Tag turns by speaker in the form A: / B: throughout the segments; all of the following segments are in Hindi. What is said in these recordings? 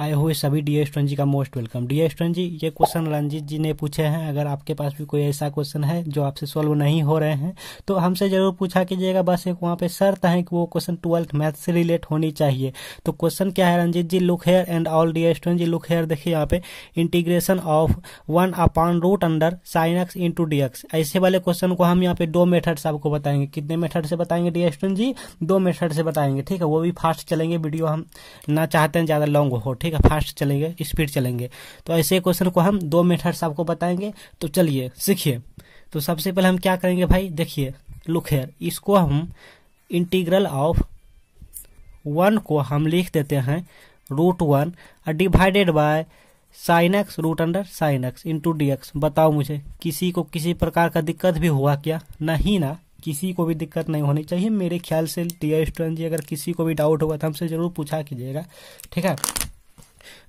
A: आए हुए सभी डी एस जी का most welcome D S G ये क्वेश्चन रंजीत जी ने पूछे हैं अगर आपके पास भी कोई ऐसा क्वेश्चन है जो आपसे सॉल्व नहीं हो रहे हैं तो हमसे जरूर पूछा कीजिएगा बस एक वहाँ पे शर्त है कि वो क्वेश्चन ट्वेल्थ मैथ से रिलेट होनी चाहिए तो क्वेश्चन क्या है Ranjit ji look here and all D S G look here देखिए यहाँ पे integration of one upon root under sine x into d ऐसे वाले क्वेश्चन को हम यहाँ पे दो मेथड से आपको बताएंगे कितने मेथड से बताएंगे डी स्टूडेंट जी दो मेथड से बताएंगे ठीक है वो भी फास्ट चलेंगे वीडियो हम ना चाहते हैं ज्यादा लॉन्ग हो ठीक ठीक है फास्ट चलेंगे स्पीड चलेंगे तो ऐसे क्वेश्चन को हम दो मेथड से आपको बताएंगे तो चलिए सीखिए तो सबसे पहले हम क्या करेंगे भाई देखिए लुक हेयर इसको हम इंटीग्रल ऑफ वन को हम लिख देते हैं रूट वन और divided by sine x root under sine x into d x बताओ मुझे किसी को किसी प्रकार का दिक्कत भी हुआ क्या नहीं ना किसी को भी दिक्कत नहीं होनी चाहिए मेरे ख्याल से टी स्टूडेंट जी अगर किसी को भी डाउट होगा तो हमसे जरूर पूछा कीजिएगा ठीक है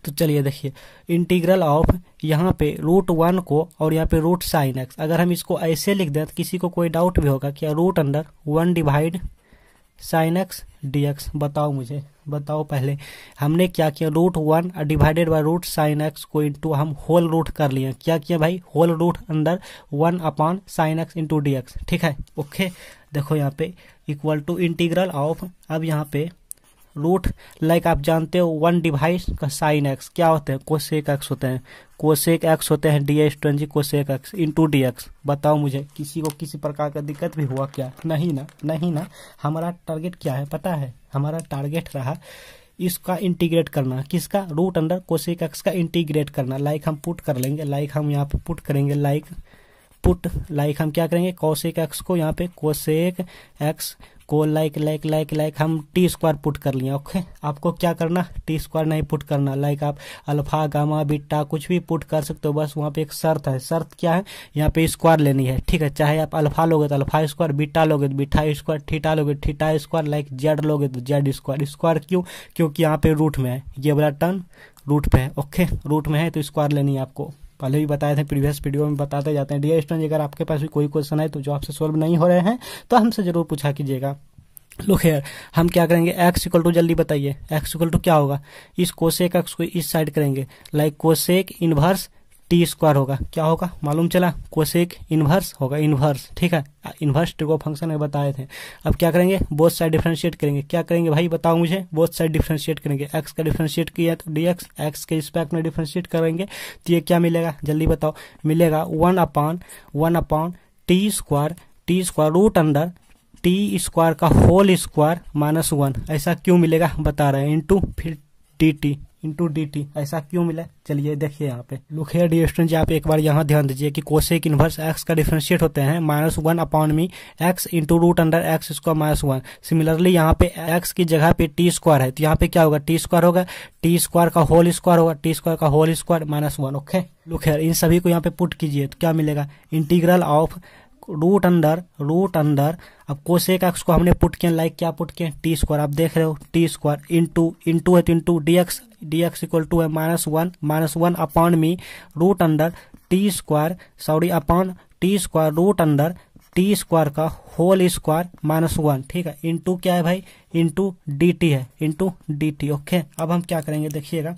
A: तो चलिए देखिए इंटीग्रल ऑफ यहाँ पे रूट वन को और यहाँ पे रूट साइन एक्स अगर हम इसको ऐसे लिख दें तो किसी को कोई डाउट भी होगा कि root under one divide sine x d x बताओ मुझे बताओ पहले हमने क्या किया root one divided by root sine x को इंटू हम होल रूट कर लिए क्या किया भाई whole root under one upon sine x into d x ठीक है ओके देखो यहाँ पे इक्वल टू इंटीग्रल ऑफ अब यहाँ पे रूट लाइक आप जानते हो वन डिवाइस का साइन एक्स क्या होते हैं कोशेक एक्स होते हैं कोशेक एक्स होते हैं D S twenty cosec x into d x बताओ मुझे किसी को किसी प्रकार का दिक्कत भी हुआ क्या नहीं ना नहीं ना हमारा टारगेट क्या है पता है हमारा टारगेट रहा इसका इंटीग्रेट करना किसका रूट अंडर कोशेक एक्स का इंटीग्रेट करना लाइक हम पुट कर लेंगे लाइक हम यहाँ पे पुट करेंगे लाइक पुट लाइक हम क्या करेंगे कोशेक एक्स को यहाँ पे कोशेक एक्स को लाइक लाइक लाइक लाइक हम टी स्क्वायर पुट कर लिए ओके आपको क्या करना टी स्क्वायर नहीं पुट करना लाइक आप अल्फा गामा बिट्टा कुछ भी पुट कर सकते हो बस वहाँ पे एक शर्त है शर्त क्या है यहाँ पे स्क्वायर लेनी है ठीक है चाहे आप अल्फा लोगे तो अल्फा स्क्वायर बिट्टा लोगे तो बिट्टा स्क्वायर ठीठा लोगे ठीटा स्क्वायर लाइक जेड लोगे तो जेड स्क्वायर स्क्वायर क्यों क्योंकि यहाँ पे रूट में है ये वाला टर्न रूट पे है ओके रूट में है तो स्क्वायर लेनी है आपको पहले भी बताए थे प्रीवियस वीडियो में बताते जाते हैं डियर स्टूडेंट अगर आपके पास भी कोई क्वेश्चन है तो जो आपसे सोल्व नहीं हो रहे हैं तो हमसे जरूर पूछा कीजिएगा लो हेयर हम क्या करेंगे एक्स इक्वल टू जल्दी बताइए एक्स इक्वल टू क्या होगा इस कोशेक एक्स को इस साइड करेंगे like cosec inverse t square होगा क्या होगा मालूम चला कोशेक इन्वर्स होगा इन्वर्स ठीक है इन्वर्स ट्रिगो फंक्शन में बताए थे अब क्या करेंगे बोथ साइड डिफ्रेंशिएट करेंगे क्या करेंगे भाई बताओ मुझे बोथ साइड डिफ्रेंशिएट करेंगे एक्स का डिफ्रेंशिएट किया तो डी एक्स एक्स के रिस्पेक्ट में डिफ्रेंशिएट करेंगे तो ये क्या मिलेगा जल्दी बताओ मिलेगा one upon one upon t square t square root under t square का होल स्क्वायर माइनस वन ऐसा क्यों मिलेगा बता रहे हैं इंटू फिर d t into d t ऐसा क्यों मिला चलिए देखिए यहाँ पे लुक हेयर डी स्टूडेंट जी आप एक बार यहाँ ध्यान दीजिए कि कोसेक इनवर्स एक्स का डिफ्रेंशिएट होते हैं माइनस वन अपॉन मी x into root under x square minus one similarly यहाँ पे एक्स की जगह पे टी स्क्वायर है तो यहाँ पे क्या होगा टी स्क्वायर होगा टी स्क्वायर का होल स्क्वायर होगा टी स्क्वायर का whole square minus one okay look here इन सभी को यहाँ पे पुट कीजिए तो क्या मिलेगा integral of root under root under अब कोसेक एक्स को हमने पुट किया लाइक क्या पुट किया टी स्क्वायर आप देख रहे हो टी स्क्वायर इंटू इंटू है तो into d x d x equal to है minus one minus one upon मी root under t square sorry upon t square root under t square का होल स्क्वायर माइनस वन ठीक है इंटू क्या है भाई इंटू डी है इंटू डी ओके अब हम क्या करेंगे देखिएगा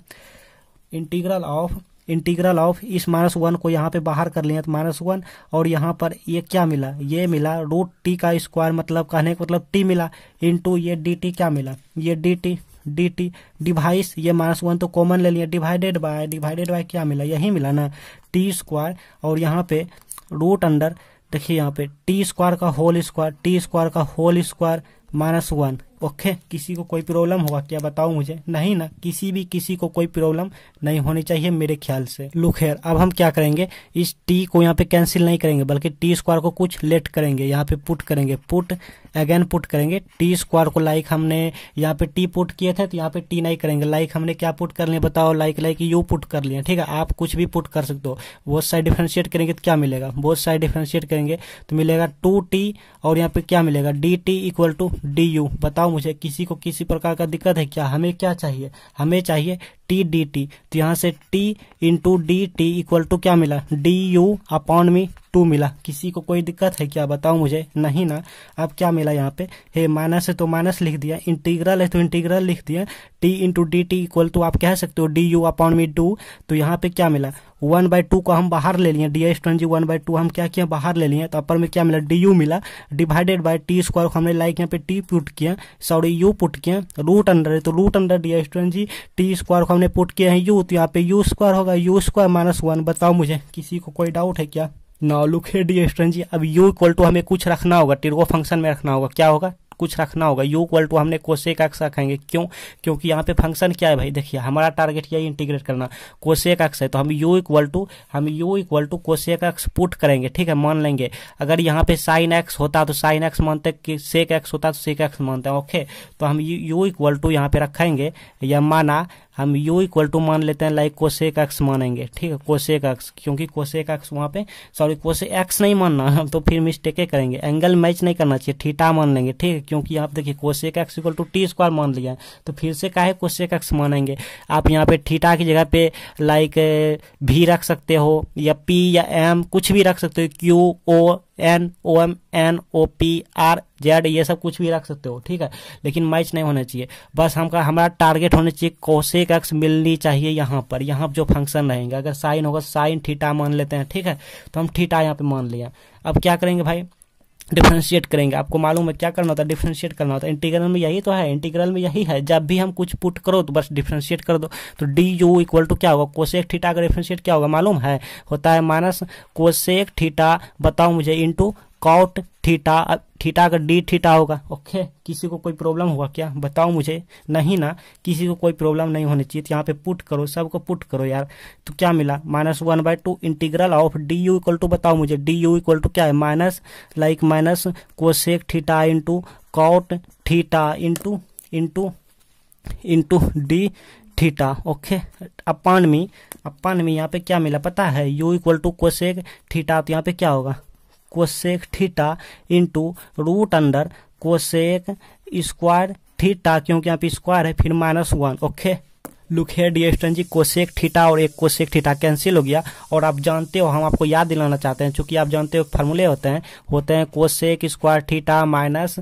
A: इंटीग्रल ऑफ इंटीग्रल ऑफ इस माइनस वन को यहाँ पे बाहर कर लिया तो माइनस वन और यहाँ पर ये क्या मिला ये मिला रूट टी का स्क्वायर मतलब कहने का मतलब टी मिला इंटू ये डी टी क्या मिला ये d t d t divides ये माइनस वन तो कॉमन ले लिया डिवाइडेड बाय डिवाइडेड बाय क्या मिला यही मिला ना टी स्क्वायर और यहाँ पे रूट अंडर देखिए यहाँ पे टी स्क्वायर का होल स्क्वायर टी स्क्वायर का whole square minus one okay किसी को कोई प्रॉब्लम होगा क्या बताओ मुझे नहीं ना किसी भी किसी को कोई प्रॉब्लम नहीं होनी चाहिए मेरे ख्याल से लुक हेयर अब हम क्या करेंगे इस टी को यहाँ पे कैंसिल नहीं करेंगे बल्कि टी स्क्वायर को कुछ लेट करेंगे यहाँ पे पुट करेंगे पुट अगेन पुट करेंगे टी स्क्वायर को लाइक हमने यहाँ पे टी पुट किए थे तो यहाँ पे टी नहीं करेंगे लाइक हमने क्या पुट कर लिया बताओ लाइक लाइक यू पुट कर लिया ठीक है आप कुछ भी पुट कर सकते हो बहुत साइड डिफ्रेंशिएट करेंगे तो क्या मिलेगा बहुत साइड डिफ्रेंशिएट करेंगे तो मिलेगा टू टी और यहाँ पे क्या मिलेगा d t equal to d u बताओ मुझे किसी को किसी प्रकार का दिक्कत है क्या हमें क्या चाहिए हमें चाहिए टी डी टी तो यहाँ से t into d t equal to क्या मिला डी यू अपॉन मी टू मिला किसी को कोई दिक्कत है क्या बताओ मुझे नहीं ना अब क्या मिला यहाँ पे हे माइनस है तो माइनस लिख दिया इंटीग्रल है तो इंटीग्रल लिख दिया t into d t equal to आप कह सकते हो डी यू अपॉन मी टू तो यहाँ पे क्या मिला वन बाई टू को हम बाहर ले लिए D S twenty one by two हम क्या किया बाहर ले लिए तो अपर में क्या मिला डी यू मिला डिवाइडेड बाय टी स्क्वायर को हमने लाइक यहाँ पे टी पुट किया सॉरी यू पुट किया रूट अंडर तो root under D S twenty t square को हमने पुट किया है यू तो यहाँ पे यू स्क्वायर होगा यू स्क्वायर माइनस वन बताओ मुझे किसी को कोई डाउट है क्या नाउ लुक है डी एस जी अब यू इक्वल टू हमें कुछ रखना होगा टिरगो फंक्शन में रखना होगा क्या होगा कुछ रखना होगा यू इक्वल टू हमने कोसेक एक्स रखेंगे क्यों क्योंकि यहाँ पे फंक्शन क्या है भाई देखिए हमारा टारगेट यही इंटीग्रेट करना कोसेक एक्स है तो हम यू इक्वल टू हम u equal to cosec x put करेंगे ठीक है मान लेंगे अगर यहाँ पे साइन एक्स होता तो साइन एक्स मानते कि सेक एक्स होता तो सेक एक्स मानते हैं ओके तो हम यू इक्वल टू यहाँ पे रखेंगे या माना हम यू इक्वल टू मान लेते हैं लाइक एक एक्स मानेंगे ठीक है एक एक्स क्योंकि एक एक्स वहाँ पे सॉरी कोसे एक्स नहीं मानना हम तो फिर मिस्टेकें करेंगे एंगल मैच नहीं करना चाहिए ठीटा मान लेंगे ठीक है क्योंकि आप देखिए एक x equal to t square मान लिया है तो फिर से काहे एक एक्स मानेंगे आप यहाँ पे ठीटा की जगह पे लाइक eh, भी रख सकते हो या पी या एम कुछ भी रख सकते हो Q O N O M N O P R Z ये सब कुछ भी रख सकते हो ठीक है लेकिन मैच नहीं होना चाहिए बस हमका हमारा टारगेट होना चाहिए कोसेक एक्स मिलनी चाहिए यहाँ पर यहाँ पर जो फंक्शन रहेंगे अगर साइन होगा साइन ठीटा मान लेते हैं ठीक है तो हम ठीटा यहाँ पे मान लिया अब क्या करेंगे भाई डिफ्रेंशिएट करेंगे आपको मालूम है क्या करना होता है डिफ्रेंशिएट करना होता है इंटीग्रल में यही तो है इंटीग्रल में यही है जब भी हम कुछ पुट करो तो बस डिफ्रेंशिएट कर दो तो डी यू इक्वल टू क्या होगा कोशेक थीटा का डिफ्रेंशिएट क्या होगा मालूम है होता है माइनस कोशेक थीटा बताओ मुझे इंटू कॉट थीटा थीटा का डी थीटा होगा ओके किसी को कोई प्रॉब्लम होगा क्या बताओ मुझे नहीं ना किसी को कोई प्रॉब्लम नहीं होनी चाहिए तो यहाँ पे पुट करो सबको पुट करो यार तो क्या मिला minus one by two integral of d u equal to बताओ मुझे डी यू इक्वल टू क्या है minus like minus cosec theta into cot theta into into into d theta okay अपान में अपान में यहाँ पे क्या मिला पता है u equal to cosec theta तो यहाँ पे क्या होगा cosec theta into root under cosec square theta क्योंकि यहाँ पे स्क्वायर है फिर माइनस वन ओके लुक है डिस्टेंस जी कोशेक थीटा और एक कोशेक थीटा कैंसिल हो गया और आप जानते हो हम आपको याद दिलाना चाहते हैं चूंकि आप जानते हो फार्मूले होते हैं होते हैं cosec square theta minus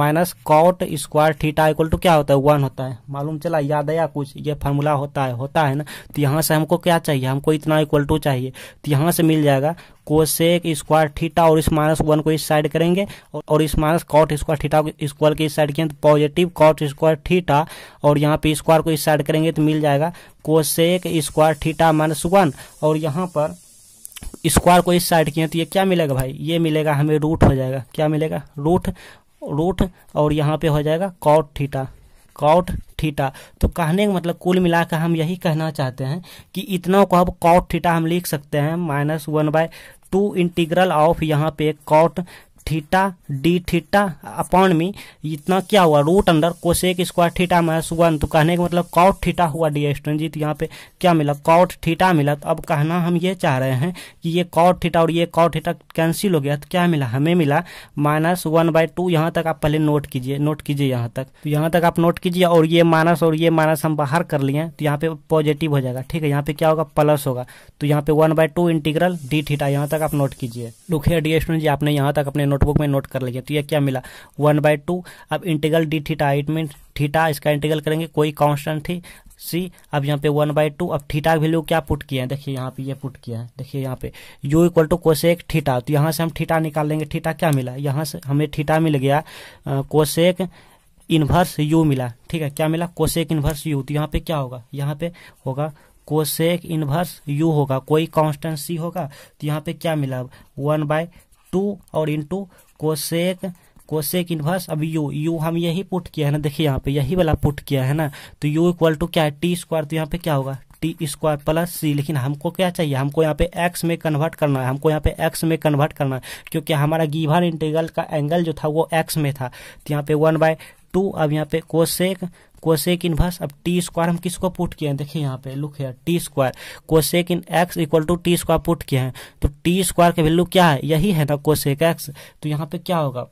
A: minus cot square theta equal to क्या होता है वन होता है मालूम चला याद है या कुछ ये फार्मूला होता है होता है ना तो यहाँ से हमको क्या चाहिए हमको इतना इक्वल टू चाहिए तो यहाँ से मिल जाएगा कोसेक स्क्वायर थीटा और इस माइनस वन को इस साइड करेंगे और इस minus cot square theta square के इस साइड किए तो पॉजिटिव कॉट स्क्वायर थीटा और यहाँ पे स्क्वायर को इस साइड करेंगे तो मिल जाएगा cosec square theta minus one और यहाँ पर स्क्वायर को इस साइड किए तो ये क्या मिलेगा भाई ये मिलेगा हमें रूट हो जाएगा क्या मिलेगा रूट रूट और यहाँ पे हो जाएगा कॉट थीटा कॉट थीटा तो कहने का मतलब कुल मिलाकर हम यही कहना चाहते हैं कि इतना को अब कॉट थीटा हम लिख सकते हैं minus one by two integral of यहाँ पे cot theta d theta upon मी इतना क्या हुआ root under cosec square theta minus one तो कहने का मतलब कॉट थीटा हुआ डी जी तो यहाँ पे क्या मिला कॉट थीटा मिला तो अब कहना हम ये चाह रहे हैं कि ये कॉट थीटा और ये कॉट थीटा कैंसिल हो गया तो क्या मिला हमें मिला माइनस वन बाई टू यहाँ तक आप पहले नोट कीजिए नोट कीजिए यहाँ तक तो यहाँ तक आप नोट कीजिए और ये माइनस और ये माइनस हम बाहर कर लिए तो यहाँ पे पॉजिटिव हो जाएगा ठीक है यहाँ पे क्या होगा प्लस होगा तो यहाँ पे one by two integral d theta यहाँ तक आप नोट कीजिए लुखिया डी स्टूडेंट जी आपने यहाँ तक अपने नोट नोटबुक में नोट कर लिया तो ये क्या मिला वन बाय टू अब इंटीगल डी थीटा एट मीन थीटा इसका इंटीगल करेंगे कोई कांस्टेंट थी सी अब यहाँ पे वन बाई टू अब थीटा वैल्यू क्या पुट किया है देखिए यहाँ पे ये यह पुट किया है देखिए यहाँ पे u equal to cosec theta तो यहाँ से हम थीटा निकाल लेंगे थीटा क्या मिला यहाँ से हमें थीटा मिल गया कोशेक इन्वर्स यू मिला ठीक है क्या मिला कोशेक इन्वर्स यू तो यहाँ पे क्या होगा यहाँ पे होगा कोशेक इन्वर्स यू होगा कोई कॉन्स्टेंट सी होगा तो यहाँ पे क्या मिला वन बाय टू और इंटू कोशेक कोशेक इनवर्स अब यू यू हम यही पुट किया है ना देखिए यहाँ पे यही वाला पुट किया है ना तो यू इक्वल टू क्या है टी स्क्वायर तो यहाँ पे क्या होगा टी स्क्वायर प्लस सी लेकिन हमको क्या चाहिए हमको यहाँ पे एक्स में कन्वर्ट करना है हमको यहाँ पे एक्स में कन्वर्ट करना है क्योंकि हमारा गीभर इंटीग्रल का एंगल जो था वो एक्स में था तो यहाँ पे वन बाय टू अब यहाँ पे कोशेक कोसेक इन भाष अब टी स्क्वायर हम किसको पुट किए हैं देखिए यहाँ पे लुक है टी स्क्वायर कोसेक इन x equal to t square put किए हैं तो टी स्क्वायर का वैल्यू क्या है यही है ना कोसेक एक्स तो यहाँ पे क्या होगा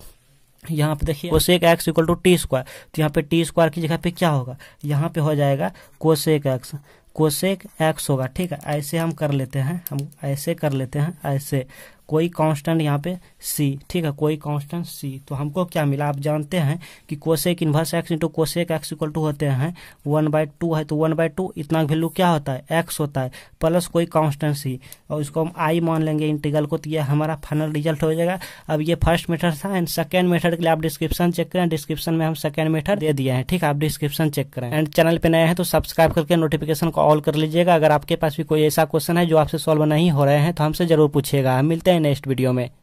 A: यहाँ पे देखिए cosec x equal to t square तो यहाँ पे टी स्क्वायर की जगह पे क्या होगा यहाँ पे हो जाएगा कोसेक एक्स कोसेक एक्स होगा ठीक है ऐसे हम कर लेते हैं हम ऐसे कर लेते हैं ऐसे कोई कांस्टेंट यहाँ पे सी ठीक है कोई कांस्टेंट सी तो हमको क्या मिला आप जानते हैं कि cosec inverse x into cosec x equal to होते हैं वन बाय टू है तो वन बाय टू इतना वैल्यू क्या होता है एक्स होता है प्लस कोई कांस्टेंट सी और इसको हम आई मान लेंगे इंटीग्रल को तो ये हमारा फाइनल रिजल्ट हो जाएगा अब ये फर्स्ट मेथड था एंड सेकेंड मेथड के लिए आप डिस्क्रिप्शन चेक करें डिस्क्रिप्शन में हम सेकेंड मेथड दे दिए हैं ठीक है आप डिस्क्रिप्शन चेक करें एंड चैनल पर नए हैं तो सब्सक्राइब करके नोटिफिकेशन को ऑल कर लीजिएगा अगर आपके पास भी कोई ऐसा क्वेश्चन है जो आपसे सॉल्व नहीं हो रहे हैं तो हमसे जरूर पूछेगा मिलते हैं नेक्स्ट वीडियो में